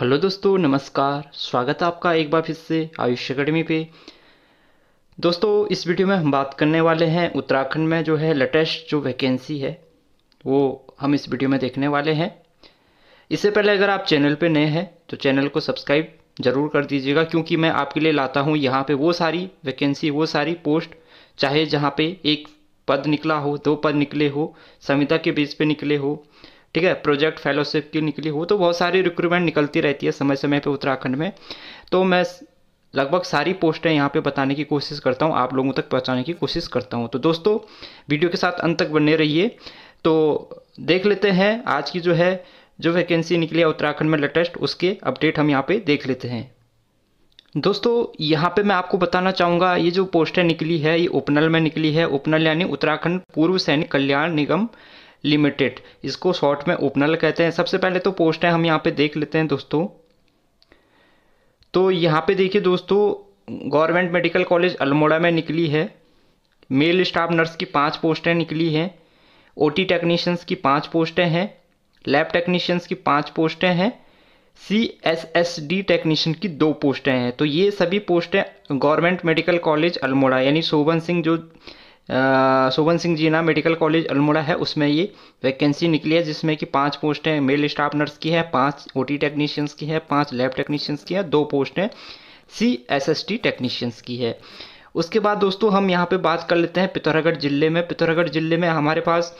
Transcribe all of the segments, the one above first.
hello दोस्तों नमस्कार स्वागत है आपका एक बार फिर से आयुष अकेडमी पे दोस्तों इस वीडियो में हम बात करने वाले हैं उत्तराखंड में जो है लेटेस्ट जो वैकेंसी है वो हम इस वीडियो में देखने वाले हैं इससे पहले अगर आप चैनल पे नए हैं तो चैनल को सब्सक्राइब ज़रूर कर दीजिएगा क्योंकि मैं आपके लिए लाता हूँ यहाँ पर वो सारी वैकेंसी वो सारी पोस्ट चाहे जहाँ पर एक पद निकला हो दो पद निकले हो संविधा के बेस पर निकले हो ठीक है प्रोजेक्ट फेलोशिप की निकली हो तो बहुत सारी रिक्रूटमेंट निकलती रहती है समय समय पर उत्तराखंड में तो मैं लगभग सारी पोस्टें यहाँ पे बताने की कोशिश करता हूँ आप लोगों तक पहुँचाने की कोशिश करता हूँ तो दोस्तों वीडियो के साथ अंत तक बने रहिए तो देख लेते हैं आज की जो है जो वैकेंसी निकली है उत्तराखंड में लेटेस्ट उसके अपडेट हम यहाँ पे देख लेते हैं दोस्तों यहाँ पे मैं आपको बताना चाहूँगा ये जो पोस्टें निकली है ये उपनल में निकली है उपनल यानी उत्तराखंड पूर्व सैनिक कल्याण निगम लिमिटेड इसको शॉर्ट में ओपनल कहते हैं सबसे पहले तो पोस्ट है हम यहाँ पे देख लेते हैं दोस्तों तो यहाँ पे देखिए दोस्तों गवर्नमेंट मेडिकल कॉलेज अल्मोड़ा में निकली है मेल स्टाफ नर्स की पाँच पोस्टें निकली हैं ओटी टेक्नीशियंस की पाँच पोस्टें हैं लैब टेक्नीशियंस की पाँच पोस्टें हैं C S S D technician की दो पोस्टें हैं तो ये सभी पोस्टें गवर्नमेंट मेडिकल कॉलेज अल्मोड़ा यानी शोभन सिंह जो सोवन सिंह जीना मेडिकल कॉलेज अल्मोड़ा है उसमें ये वैकेंसी निकली है जिसमें कि पांच पोस्टें मेल स्टाफ नर्स की है पांच ओटी टेक्नीशियंस की है पांच लैब टेक्नीशियंस की है दो पोस्टें C S S T technicians की है उसके बाद दोस्तों हम यहाँ पे बात कर लेते हैं पिथौरागढ़ जिले में पिथौरागढ़ जिले में हमारे पास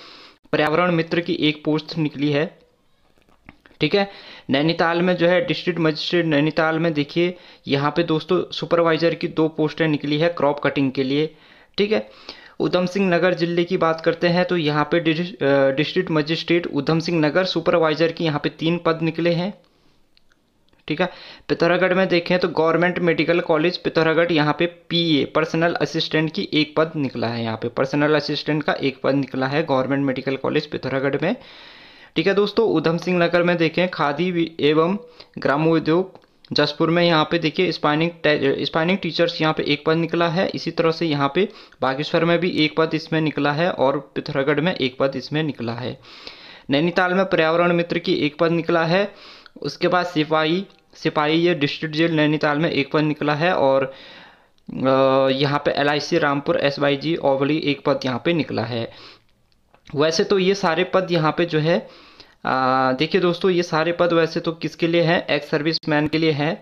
पर्यावरण मित्र की एक पोस्ट निकली है ठीक है नैनीताल में जो है डिस्ट्रिक्ट मजिस्ट्रेट नैनीताल में देखिए यहाँ पे दोस्तों सुपरवाइजर की दो पोस्टें निकली है क्रॉप कटिंग के लिए ठीक है उधम सिंह नगर जिले की बात करते हैं तो यहाँ पे district magistrate Udham Singh Nagar supervisor की यहाँ पे तीन पद निकले हैं ठीक है पिथौरागढ़ में देखें तो गवर्नमेंट मेडिकल कॉलेज पिथौरागढ़ यहाँ पे पीए पर्सनल असिस्टेंट की एक पद निकला है यहाँ पे पर्सनल असिस्टेंट का एक पद निकला है गवर्नमेंट मेडिकल कॉलेज पिथौरागढ़ में ठीक है दोस्तों उधम सिंह नगर में देखें खादी एवं ग्रामोद्योग जसपुर में यहाँ पे देखिए स्पाइनिंग स्पाइनिंग टीचर्स यहाँ पे एक पद निकला है इसी तरह से यहाँ पे बागेश्वर में भी एक पद इसमें निकला है और पिथौरागढ़ में एक पद इसमें निकला है नैनीताल में पर्यावरण मित्र की एक पद निकला है उसके बाद सिपाही सिपाही ये डिस्ट्रिक्ट जेल नैनीताल में एक पद निकला है और यहाँ पे L Rampur S Y G ओवली एक पद यहाँ पे निकला है वैसे तो ये सारे पद यहाँ पे जो है देखिए दोस्तों ये सारे पद वैसे तो किसके लिए हैं एक्स सर्विस मैन के लिए हैं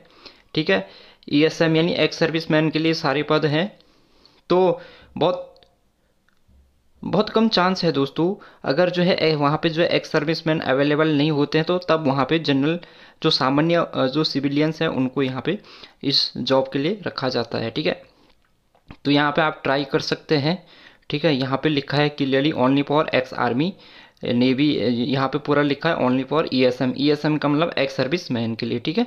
ठीक है ई एस एम यानी एक्स सर्विस मैन के लिए सारे पद हैं तो बहुत बहुत कम चांस है दोस्तों अगर जो है वहाँ पे जो है एक्स सर्विस मैन अवेलेबल नहीं होते हैं तो तब वहाँ पे जनरल जो सामान्य जो सिविलियंस हैं उनको यहाँ पे इस जॉब के लिए रखा जाता है ठीक है तो यहाँ पे आप ट्राई कर सकते हैं ठीक है यहाँ पे लिखा है clearly only for ex army navy यहाँ पे पूरा लिखा है only for E S M E S M का मतलब एक्स सर्विस मैन के लिए ठीक है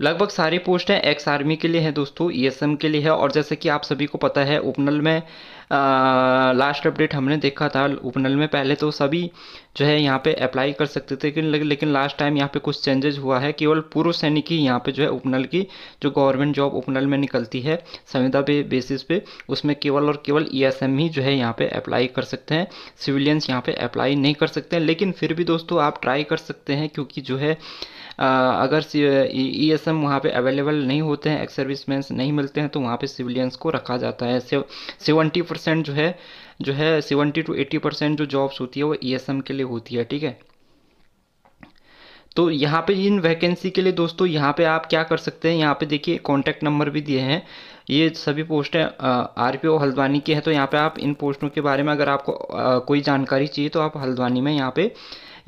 लगभग सारी पोस्ट एक्स आर्मी के लिए है दोस्तों ई e के लिए है और जैसे कि आप सभी को पता है ओपनल में लास्ट अपडेट हमने देखा था उपनल में पहले तो सभी जो है यहाँ पे अप्लाई कर सकते थे लेकिन लेकिन लास्ट टाइम यहाँ पे कुछ चेंजेस हुआ है केवल पूर्व सैनिक ही यहाँ पे जो है उपनल की जो गवर्नमेंट जॉब उपनल में निकलती है संविधा पे बेसिस पे उसमें केवल और केवल ई e ही जो है यहाँ पे अप्लाई कर सकते हैं सिविलियंस यहाँ पे अप्लाई नहीं कर सकते हैं लेकिन फिर भी दोस्तों आप ट्राई कर सकते हैं क्योंकि जो है आ, अगर ई एस e एम वहाँ पर अवेलेबल नहीं होते हैं एक्स सर्विसमैन नहीं मिलते हैं तो वहाँ पर सिविलियंस को रखा जाता है सेवेंटी परसेंट जो है जो है सेवेंटी टू एट्टी परसेंट जो जॉब्स होती है वो ई e के लिए होती है ठीक है तो यहाँ पे इन वैकेंसी के लिए दोस्तों यहाँ पे आप क्या कर सकते हैं यहाँ पे देखिए कॉन्टैक्ट नंबर भी दिए हैं ये सभी पोस्टें आर पी ओ हल्द्वानी की हैं तो यहाँ पे आप इन पोस्टों के बारे में अगर आपको आ, कोई जानकारी चाहिए तो आप हल्द्वानी में यहाँ पे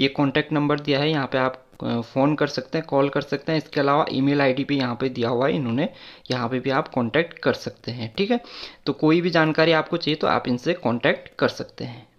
ये कॉन्टैक्ट नंबर दिया है यहाँ पे आप फ़ोन कर सकते हैं कॉल कर सकते हैं इसके अलावा ईमेल आईडी भी यहाँ पे दिया हुआ है इन्होंने यहाँ पे भी आप कांटेक्ट कर सकते हैं ठीक है तो कोई भी जानकारी आपको चाहिए तो आप इनसे कांटेक्ट कर सकते हैं